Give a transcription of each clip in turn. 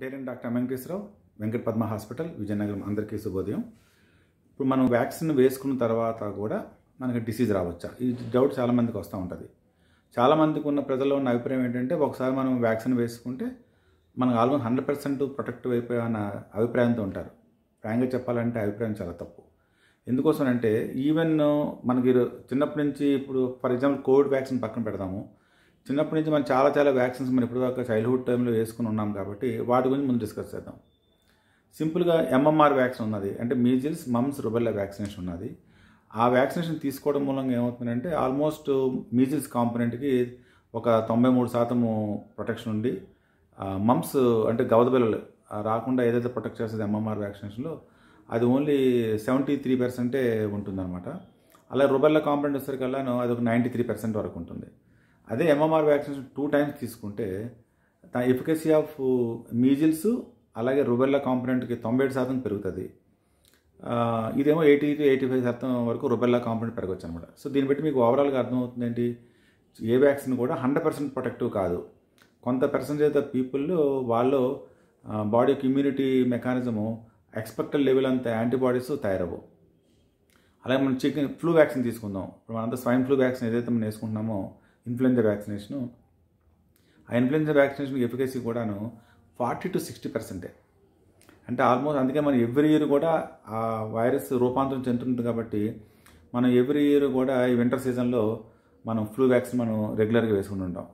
డేరెన్ doctor Venkateswararao Venkata Padma hospital Vizianagaram అందరికీ శుభోదయం ఇప్పుడు మనం వ్యాక్సిన్ వేసుకున్న తర్వాత కూడా మనకి డిసీజ్ రావచ్చా ఈ డౌట్ చాలామందికి వస్తూ ఉంటుంది చాలామందికి ఉన్న ప్రజల్లో ఉన్న అభిప్రాయం ఏంటంటే ఒకసారి మనం వ్యాక్సిన్ వేసుకుంటే మనకు ఆల్మోస్ట్ హండ్రెడ్ పర్సెంట్ ప్రొటెక్టివ్ అయిపోయిన అభిప్రాయంతో ఉంటారు ఫ్రాంక్గా చెప్పాలంటే అభిప్రాయం చాలా తప్పు ఎందుకోసం అంటే ఈవెన్ మనకి చిన్నప్పటి నుంచి ఇప్పుడు ఫర్ ఎగ్జాంపుల్ కోవిడ్ వ్యాక్సిన్ పక్కన పెడదాము చిన్నప్పటి నుంచి మనం చాలా చాలా వ్యాక్సిన్స్ మనం ఇప్పటిదాకా చైల్డ్హుడ్ టైంలో వేసుకుని ఉన్నాం కాబట్టి వాటి గురించి ముందు డిస్కస్ చేద్దాం సింపుల్గా ఎంఎంఆర్ వ్యాక్సిన్ ఉన్నది అంటే మీజిల్స్ మమ్స్ రుబెల్లా వ్యాక్సినేషన్ ఉన్నది ఆ వ్యాక్సినేషన్ తీసుకోవడం మూలంగా ఏమవుతుందంటే ఆల్మోస్ట్ మీజిల్స్ కాంపొనెంట్కి ఒక తొంభై మూడు శాతము ప్రొటెక్షన్ ఉండి మమ్స్ అంటే బిల్లలు రాకుండా ఏదైతే ప్రొటెక్ట్ చేస్తుంది ఎంఎంఆర్ వ్యాక్సినేషన్లో అది ఓన్లీ సెవెంటీ త్రీ పర్సెంటే ఉంటుందన్నమాట అలా రుబెల్లా కాంపొనెంట్ వచ్చేసరికల్లాను అది ఒక నైంటీ త్రీ పర్సెంట్ వరకు ఉంటుంది అదే ఎంఎంఆర్ వ్యాక్సిన్స్ టూ టైమ్స్ తీసుకుంటే తన ఎఫికసీ ఆఫ్ మీజిల్స్ అలాగే రుబెల్లా కాంపనెంట్కి తొంభై ఏడు శాతం పెరుగుతుంది ఇదేమో ఎయిటీ టు ఎయిటీ ఫైవ్ శాతం వరకు రుబెల్లా కాంపనెంట్ పెరగచ్చు అనమాట సో దీన్ని బట్టి మీకు ఓవరాల్గా అర్థమవుతుంది ఏంటి ఏ వ్యాక్సిన్ కూడా హండ్రెడ్ పర్సెంట్ ప్రొటెక్టివ్ కాదు కొంత పర్సెంటేజ్ ఆఫ్ పీపుల్ వాళ్ళు బాడీకి ఇమ్యూనిటీ మెకానిజము ఎక్స్పెక్టెడ్ లెవెల్ అంత యాంటీబాడీస్ తయారవు అలాగే మనం చికెన్ ఫ్లూ వ్యాక్సిన్ తీసుకుందాం ఇప్పుడు మనంతా స్వైన్ ఫ్లూ వ్యాక్సిన్ ఏదైతే మనం వేసుకుంటున్నామో ఇన్ఫ్లుయెంజా వ్యాక్సినేషను ఆ ఇన్ఫ్లుయెంజా వ్యాక్సినేషన్ ఎఫికసీ కూడాను ఫార్టీ టు సిక్స్టీ పర్సెంటే అంటే ఆల్మోస్ట్ అందుకే మనం ఎవ్రీ ఇయర్ కూడా ఆ వైరస్ రూపాంతరం చెందుతుంది కాబట్టి మనం ఎవ్రీ ఇయర్ కూడా ఈ వింటర్ సీజన్లో మనం ఫ్లూ వ్యాక్సిన్ మనం రెగ్యులర్గా వేసుకుని ఉంటాం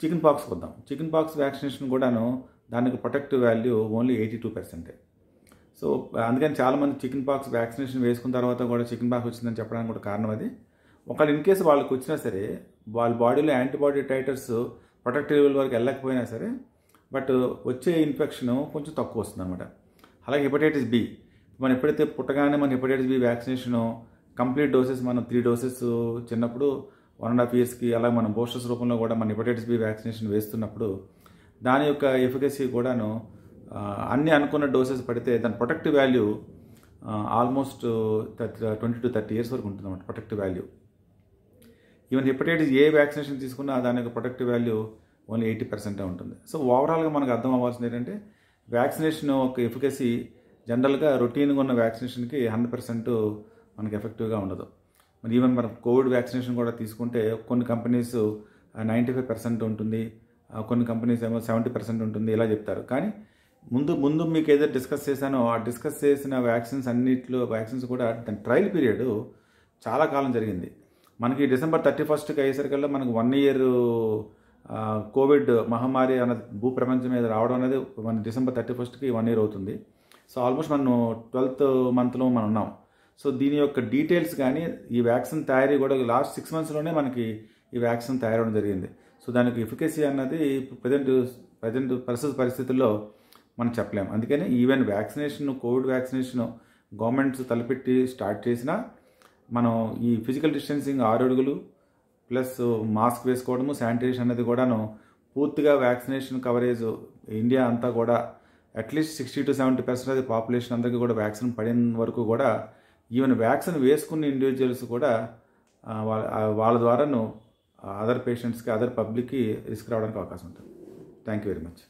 చికెన్ పాక్స్ వద్దాం చికెన్ పాక్స్ వ్యాక్సినేషన్ కూడాను దానికి protective value only eighty two పర్సెంటే సో అందుకని చాలామంది చికెన్ పాక్స్ వ్యాక్సినేషన్ వేసుకున్న తర్వాత కూడా చికెన్ పాక్స్ వచ్చిందని చెప్పడానికి కూడా కారణం అది ఒకవేళ ఇన్ కేసు వాళ్ళకి వచ్చినా సరే వాళ్ళ బాడీలో యాంటీబాడీ టైటర్స్ ప్రొటెక్టివ్ లెవెల్ వరకు వెళ్ళకపోయినా సరే బట్ వచ్చే ఇన్ఫెక్షన్ కొంచెం తక్కువ వస్తుంది అనమాట అలాగే హెపటైటిస్ బి మనం ఎప్పుడైతే పుట్టగానే మన hepatitis B vaccination complete doses మనం త్రీ డోసెస్ చిన్నప్పుడు వన్ అండ్ హాఫ్ ఇయర్స్కి అలాగే మనం బూస్టర్స్ రూపంలో కూడా మన హెపటైటిస్ బి వ్యాక్సినేషన్ వేస్తున్నప్పుడు దాని యొక్క ఎఫికసీ కూడాను అన్ని అనుకున్న డోసెస్ పడితే దాని protective value almost twenty to thirty years వరకు ఉంటుంది అన్నమాట protective value even hepatitis A vaccination తీసుకున్నా దాని యొక్క ప్రొటెక్టివ్ వాల్యూ ఓన్లీ ఎయిటీ పర్సెంటే ఉంటుంది సో ఓవరాల్గా మనకు అర్థం అవ్వాల్సింది ఏంటంటే వ్యాక్సినేషన్ యొక్క ఎఫికసీ జనరల్గా రొటీన్గా ఉన్న వ్యాక్సినేషన్కి హండ్రెడ్ పర్సెంట్ మనకు ఎఫెక్టివ్గా ఉండదు మరి ఈవెన్ మనం కోవిడ్ వ్యాక్సినేషన్ కూడా తీసుకుంటే కొన్ని కంపెనీస్ నైంటీ ఫైవ్ పర్సెంట్ ఉంటుంది కొన్ని కంపెనీస్ ఏమో సెవెంటీ పర్సెంట్ ఉంటుంది ఇలా చెప్తారు కానీ ముందు ముందు మీకు ఏదైతే డిస్కస్ చేశానో ఆ డిస్కస్ చేసిన వ్యాక్సిన్స్ అన్నిట్లో వ్యాక్సిన్స్ కూడా దాని ట్రయల్ పీరియడ్ చాలా కాలం జరిగింది మనకి డిసెంబర్ థర్టీ ఫస్ట్కి అయ్యేసరికల్లా మనకు వన్ ఇయర్ కోవిడ్ మహమ్మారి అన్నది భూప్రపంచం మీద రావడం అనేది మన డిసెంబర్ థర్టీ ఫస్ట్కి వన్ ఇయర్ అవుతుంది సో ఆల్మోస్ట్ మనం ట్వెల్త్ మంత్లో మనం ఉన్నాం సో దీని యొక్క డీటెయిల్స్ కానీ ఈ వ్యాక్సిన్ తయారీ కూడా లాస్ట్ సిక్స్ మంత్స్లోనే మనకి ఈ వ్యాక్సిన్ తయారవడం జరిగింది సో దానికి ఎఫికసీ అన్నది ప్రజెంట్ ప్రజెంట్ పరిస్థితి పరిస్థితుల్లో మనం చెప్పలేము అందుకని even vaccination Covid vaccination governments తలపెట్టి స్టార్ట్ చేసినా మనం ఈ ఫిజికల్ డిస్టెన్సింగ్ ఆరు అడుగులు ప్లస్ మాస్క్ వేసుకోవడము శానిటైజేషన్ అనేది కూడాను పూర్తిగా వ్యాక్సినేషన్ కవరేజ్ ఇండియా అంతా కూడా at least sixty to seventy percent అది పాపులేషన్ అందరికీ కూడా వ్యాక్సిన్ పడిన వరకు కూడా ఈవెన్ వ్యాక్సిన్ వేసుకున్న ఇండివిజువల్స్ కూడా వాళ్ళ వాళ్ళ ద్వారాను అదర్ పేషెంట్స్కి అదర్ పబ్లిక్కి రిస్క్ రావడానికి అవకాశం ఉంటుంది థ్యాంక్ యూ వెరీ మచ్